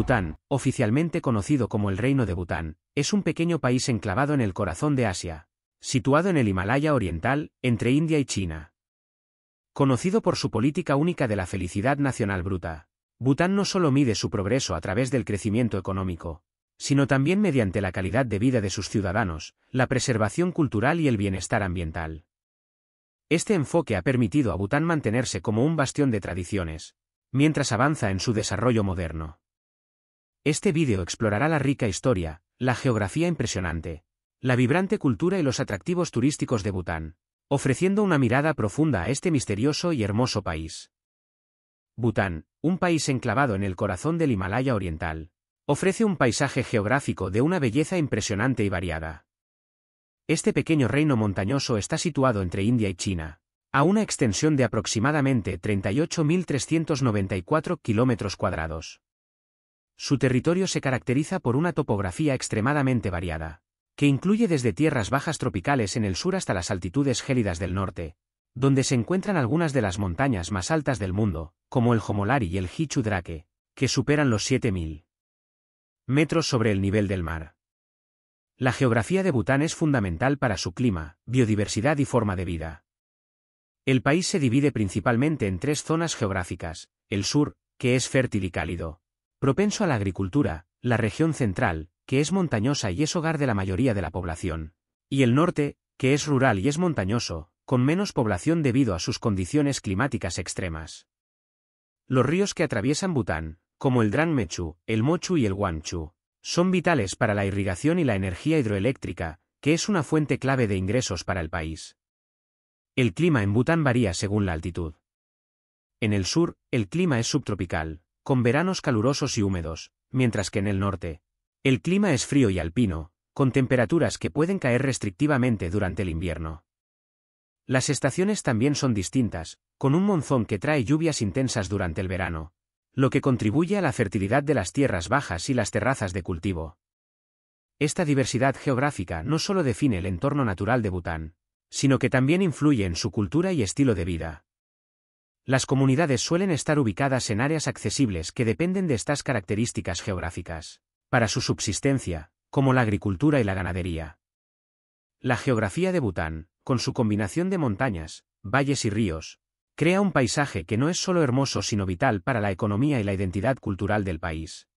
Bután, oficialmente conocido como el Reino de Bután, es un pequeño país enclavado en el corazón de Asia, situado en el Himalaya oriental, entre India y China. Conocido por su política única de la felicidad nacional bruta, Bután no solo mide su progreso a través del crecimiento económico, sino también mediante la calidad de vida de sus ciudadanos, la preservación cultural y el bienestar ambiental. Este enfoque ha permitido a Bután mantenerse como un bastión de tradiciones, mientras avanza en su desarrollo moderno. Este vídeo explorará la rica historia, la geografía impresionante, la vibrante cultura y los atractivos turísticos de Bután, ofreciendo una mirada profunda a este misterioso y hermoso país. Bután, un país enclavado en el corazón del Himalaya Oriental, ofrece un paisaje geográfico de una belleza impresionante y variada. Este pequeño reino montañoso está situado entre India y China, a una extensión de aproximadamente 38.394 kilómetros cuadrados. Su territorio se caracteriza por una topografía extremadamente variada, que incluye desde tierras bajas tropicales en el sur hasta las altitudes gélidas del norte, donde se encuentran algunas de las montañas más altas del mundo, como el Homolari y el Hichudrake, que superan los 7.000 metros sobre el nivel del mar. La geografía de Bután es fundamental para su clima, biodiversidad y forma de vida. El país se divide principalmente en tres zonas geográficas, el sur, que es fértil y cálido, Propenso a la agricultura, la región central, que es montañosa y es hogar de la mayoría de la población, y el norte, que es rural y es montañoso, con menos población debido a sus condiciones climáticas extremas. Los ríos que atraviesan Bután, como el Drangmechu, Mechu, el Mochu y el Guanchu, son vitales para la irrigación y la energía hidroeléctrica, que es una fuente clave de ingresos para el país. El clima en Bután varía según la altitud. En el sur, el clima es subtropical, con veranos calurosos y húmedos, mientras que en el norte, el clima es frío y alpino, con temperaturas que pueden caer restrictivamente durante el invierno. Las estaciones también son distintas, con un monzón que trae lluvias intensas durante el verano, lo que contribuye a la fertilidad de las tierras bajas y las terrazas de cultivo. Esta diversidad geográfica no solo define el entorno natural de Bután, sino que también influye en su cultura y estilo de vida. Las comunidades suelen estar ubicadas en áreas accesibles que dependen de estas características geográficas, para su subsistencia, como la agricultura y la ganadería. La geografía de Bután, con su combinación de montañas, valles y ríos, crea un paisaje que no es solo hermoso sino vital para la economía y la identidad cultural del país.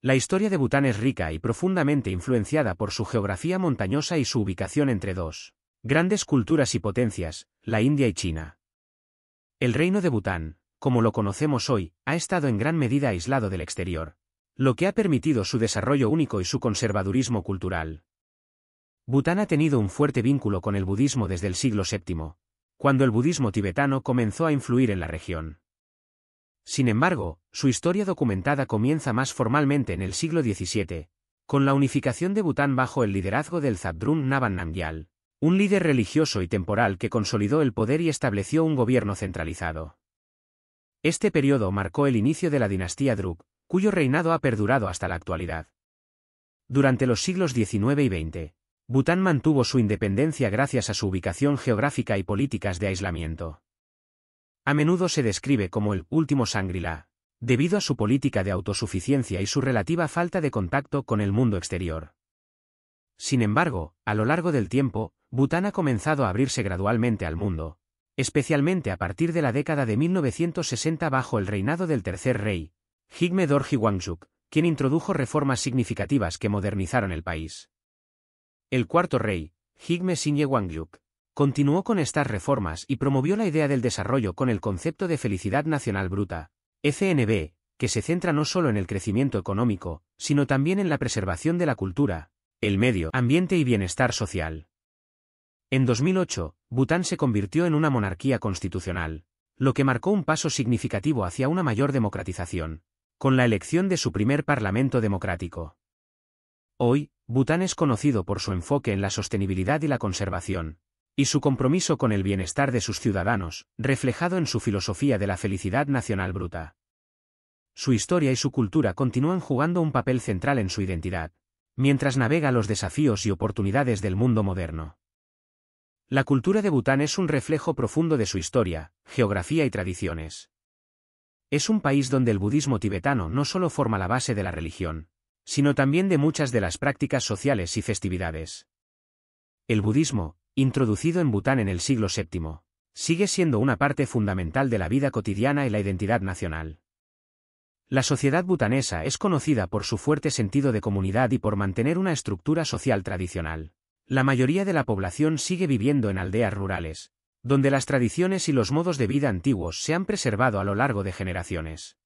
La historia de Bután es rica y profundamente influenciada por su geografía montañosa y su ubicación entre dos grandes culturas y potencias, la India y China. El reino de Bután, como lo conocemos hoy, ha estado en gran medida aislado del exterior, lo que ha permitido su desarrollo único y su conservadurismo cultural. Bután ha tenido un fuerte vínculo con el budismo desde el siglo VII, cuando el budismo tibetano comenzó a influir en la región. Sin embargo, su historia documentada comienza más formalmente en el siglo XVII, con la unificación de Bután bajo el liderazgo del Zabdrung Naban Namgyal, un líder religioso y temporal que consolidó el poder y estableció un gobierno centralizado. Este periodo marcó el inicio de la dinastía Druk, cuyo reinado ha perdurado hasta la actualidad. Durante los siglos XIX y XX, Bután mantuvo su independencia gracias a su ubicación geográfica y políticas de aislamiento. A menudo se describe como el último sangrila, debido a su política de autosuficiencia y su relativa falta de contacto con el mundo exterior. Sin embargo, a lo largo del tiempo, Bután ha comenzado a abrirse gradualmente al mundo, especialmente a partir de la década de 1960 bajo el reinado del tercer rey, Higme Dorji Wangjuk, quien introdujo reformas significativas que modernizaron el país. El cuarto rey, Higme Singye Wangjuk, continuó con estas reformas y promovió la idea del desarrollo con el concepto de felicidad nacional bruta, FNB, que se centra no solo en el crecimiento económico, sino también en la preservación de la cultura, el medio ambiente y bienestar social. En 2008, Bután se convirtió en una monarquía constitucional, lo que marcó un paso significativo hacia una mayor democratización, con la elección de su primer parlamento democrático. Hoy, Bután es conocido por su enfoque en la sostenibilidad y la conservación, y su compromiso con el bienestar de sus ciudadanos, reflejado en su filosofía de la felicidad nacional bruta. Su historia y su cultura continúan jugando un papel central en su identidad, mientras navega los desafíos y oportunidades del mundo moderno. La cultura de Bután es un reflejo profundo de su historia, geografía y tradiciones. Es un país donde el budismo tibetano no solo forma la base de la religión, sino también de muchas de las prácticas sociales y festividades. El budismo, introducido en Bután en el siglo VII, sigue siendo una parte fundamental de la vida cotidiana y la identidad nacional. La sociedad butanesa es conocida por su fuerte sentido de comunidad y por mantener una estructura social tradicional. La mayoría de la población sigue viviendo en aldeas rurales, donde las tradiciones y los modos de vida antiguos se han preservado a lo largo de generaciones.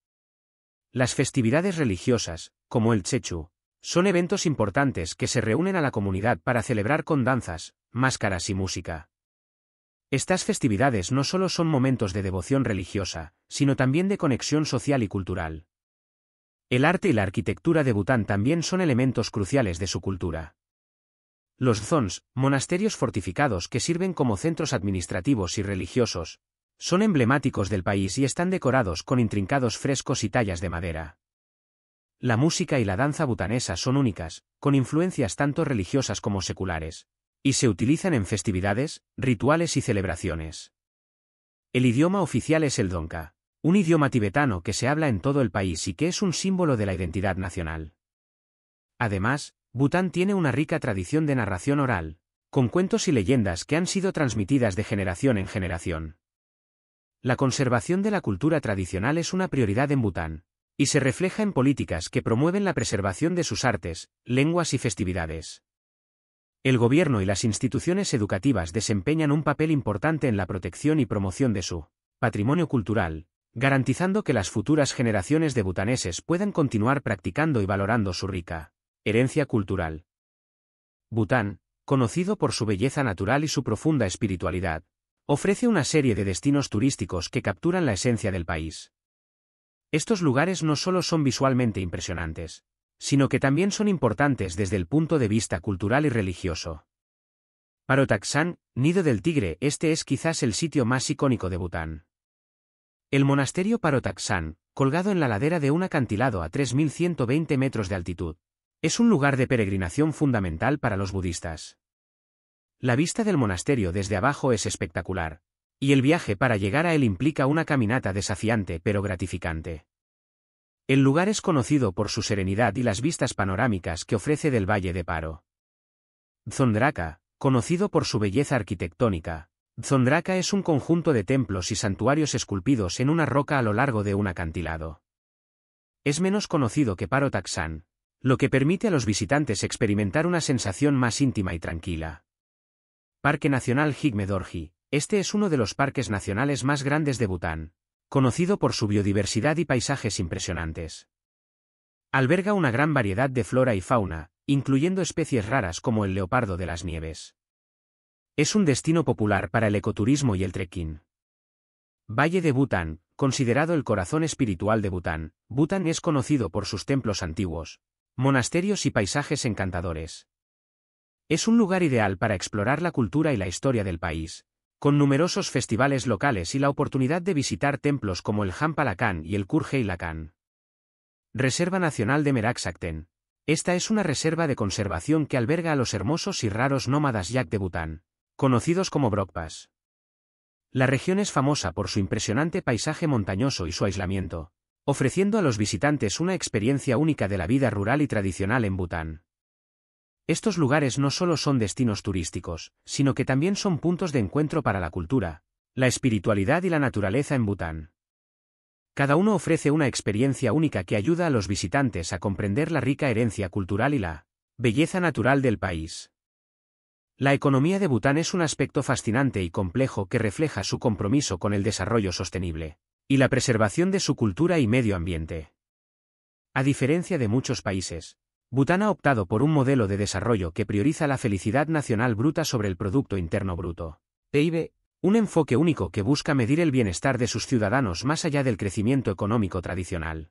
Las festividades religiosas, como el Chechu, son eventos importantes que se reúnen a la comunidad para celebrar con danzas, máscaras y música. Estas festividades no solo son momentos de devoción religiosa, sino también de conexión social y cultural. El arte y la arquitectura de Bután también son elementos cruciales de su cultura. Los zons, monasterios fortificados que sirven como centros administrativos y religiosos, son emblemáticos del país y están decorados con intrincados frescos y tallas de madera. La música y la danza butanesa son únicas, con influencias tanto religiosas como seculares, y se utilizan en festividades, rituales y celebraciones. El idioma oficial es el donka, un idioma tibetano que se habla en todo el país y que es un símbolo de la identidad nacional. Además, Bután tiene una rica tradición de narración oral, con cuentos y leyendas que han sido transmitidas de generación en generación. La conservación de la cultura tradicional es una prioridad en Bután, y se refleja en políticas que promueven la preservación de sus artes, lenguas y festividades. El gobierno y las instituciones educativas desempeñan un papel importante en la protección y promoción de su patrimonio cultural, garantizando que las futuras generaciones de butaneses puedan continuar practicando y valorando su rica Herencia cultural. Bután, conocido por su belleza natural y su profunda espiritualidad, ofrece una serie de destinos turísticos que capturan la esencia del país. Estos lugares no solo son visualmente impresionantes, sino que también son importantes desde el punto de vista cultural y religioso. Parotaxán, Nido del Tigre, este es quizás el sitio más icónico de Bután. El monasterio Parotaxán, colgado en la ladera de un acantilado a 3.120 metros de altitud, es un lugar de peregrinación fundamental para los budistas. La vista del monasterio desde abajo es espectacular, y el viaje para llegar a él implica una caminata desafiante pero gratificante. El lugar es conocido por su serenidad y las vistas panorámicas que ofrece del Valle de Paro. zondraca conocido por su belleza arquitectónica, zondraca es un conjunto de templos y santuarios esculpidos en una roca a lo largo de un acantilado. Es menos conocido que Paro Taxán, lo que permite a los visitantes experimentar una sensación más íntima y tranquila. Parque Nacional Higme este es uno de los parques nacionales más grandes de Bután, conocido por su biodiversidad y paisajes impresionantes. Alberga una gran variedad de flora y fauna, incluyendo especies raras como el leopardo de las nieves. Es un destino popular para el ecoturismo y el trekking. Valle de Bután, considerado el corazón espiritual de Bután, Bután es conocido por sus templos antiguos, monasterios y paisajes encantadores. Es un lugar ideal para explorar la cultura y la historia del país, con numerosos festivales locales y la oportunidad de visitar templos como el Hampalakan y el Lakhan. Reserva Nacional de Meraksakten. Esta es una reserva de conservación que alberga a los hermosos y raros nómadas yak de Bután, conocidos como Brokpas. La región es famosa por su impresionante paisaje montañoso y su aislamiento, ofreciendo a los visitantes una experiencia única de la vida rural y tradicional en Bután. Estos lugares no solo son destinos turísticos, sino que también son puntos de encuentro para la cultura, la espiritualidad y la naturaleza en Bután. Cada uno ofrece una experiencia única que ayuda a los visitantes a comprender la rica herencia cultural y la belleza natural del país. La economía de Bután es un aspecto fascinante y complejo que refleja su compromiso con el desarrollo sostenible y la preservación de su cultura y medio ambiente. A diferencia de muchos países, Bután ha optado por un modelo de desarrollo que prioriza la felicidad nacional bruta sobre el Producto Interno Bruto, PIB, un enfoque único que busca medir el bienestar de sus ciudadanos más allá del crecimiento económico tradicional.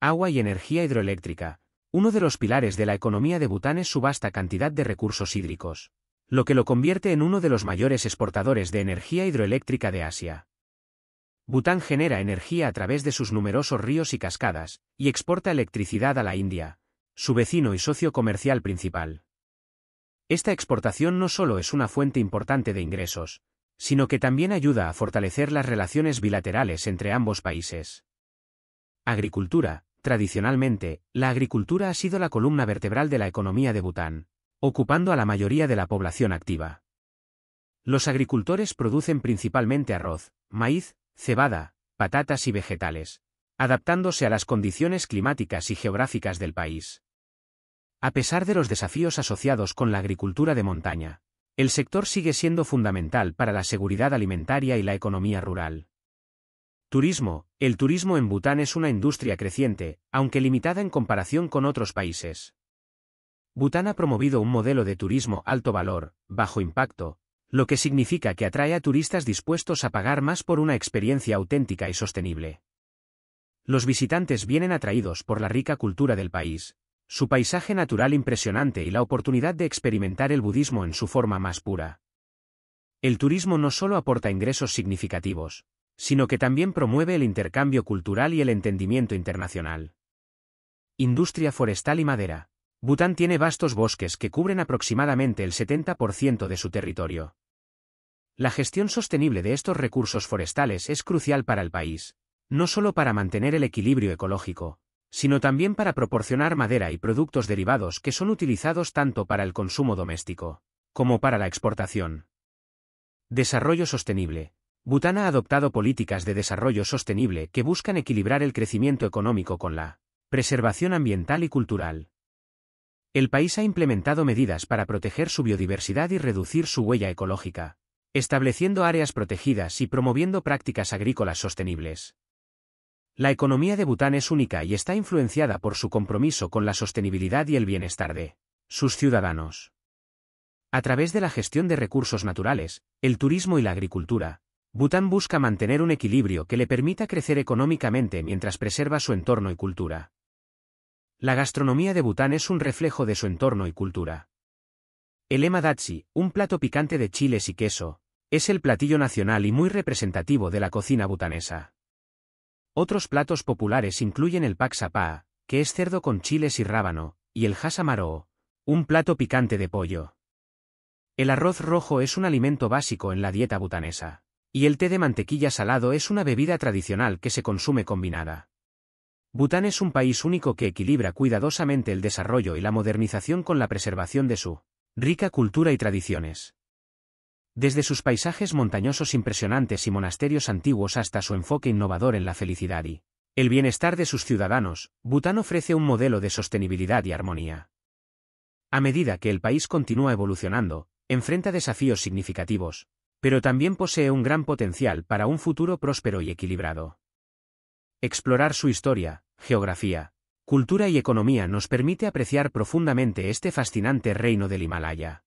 Agua y energía hidroeléctrica. Uno de los pilares de la economía de Bután es su vasta cantidad de recursos hídricos, lo que lo convierte en uno de los mayores exportadores de energía hidroeléctrica de Asia. Bután genera energía a través de sus numerosos ríos y cascadas, y exporta electricidad a la India, su vecino y socio comercial principal. Esta exportación no solo es una fuente importante de ingresos, sino que también ayuda a fortalecer las relaciones bilaterales entre ambos países. Agricultura. Tradicionalmente, la agricultura ha sido la columna vertebral de la economía de Bután, ocupando a la mayoría de la población activa. Los agricultores producen principalmente arroz, maíz, cebada, patatas y vegetales, adaptándose a las condiciones climáticas y geográficas del país. A pesar de los desafíos asociados con la agricultura de montaña, el sector sigue siendo fundamental para la seguridad alimentaria y la economía rural. Turismo. El turismo en Bután es una industria creciente, aunque limitada en comparación con otros países. Bután ha promovido un modelo de turismo alto valor, bajo impacto, lo que significa que atrae a turistas dispuestos a pagar más por una experiencia auténtica y sostenible. Los visitantes vienen atraídos por la rica cultura del país, su paisaje natural impresionante y la oportunidad de experimentar el budismo en su forma más pura. El turismo no solo aporta ingresos significativos, sino que también promueve el intercambio cultural y el entendimiento internacional. Industria forestal y madera. Bután tiene vastos bosques que cubren aproximadamente el 70% de su territorio. La gestión sostenible de estos recursos forestales es crucial para el país, no solo para mantener el equilibrio ecológico, sino también para proporcionar madera y productos derivados que son utilizados tanto para el consumo doméstico, como para la exportación. Desarrollo sostenible. Bután ha adoptado políticas de desarrollo sostenible que buscan equilibrar el crecimiento económico con la preservación ambiental y cultural. El país ha implementado medidas para proteger su biodiversidad y reducir su huella ecológica, estableciendo áreas protegidas y promoviendo prácticas agrícolas sostenibles. La economía de Bután es única y está influenciada por su compromiso con la sostenibilidad y el bienestar de sus ciudadanos. A través de la gestión de recursos naturales, el turismo y la agricultura, Bután busca mantener un equilibrio que le permita crecer económicamente mientras preserva su entorno y cultura. La gastronomía de Bután es un reflejo de su entorno y cultura. El emadachi, un plato picante de chiles y queso, es el platillo nacional y muy representativo de la cocina butanesa. Otros platos populares incluyen el sapa, que es cerdo con chiles y rábano, y el hasamaro, un plato picante de pollo. El arroz rojo es un alimento básico en la dieta butanesa, y el té de mantequilla salado es una bebida tradicional que se consume combinada. Bután es un país único que equilibra cuidadosamente el desarrollo y la modernización con la preservación de su rica cultura y tradiciones. Desde sus paisajes montañosos impresionantes y monasterios antiguos hasta su enfoque innovador en la felicidad y el bienestar de sus ciudadanos, Bután ofrece un modelo de sostenibilidad y armonía. A medida que el país continúa evolucionando, enfrenta desafíos significativos, pero también posee un gran potencial para un futuro próspero y equilibrado. Explorar su historia, Geografía, cultura y economía nos permite apreciar profundamente este fascinante reino del Himalaya.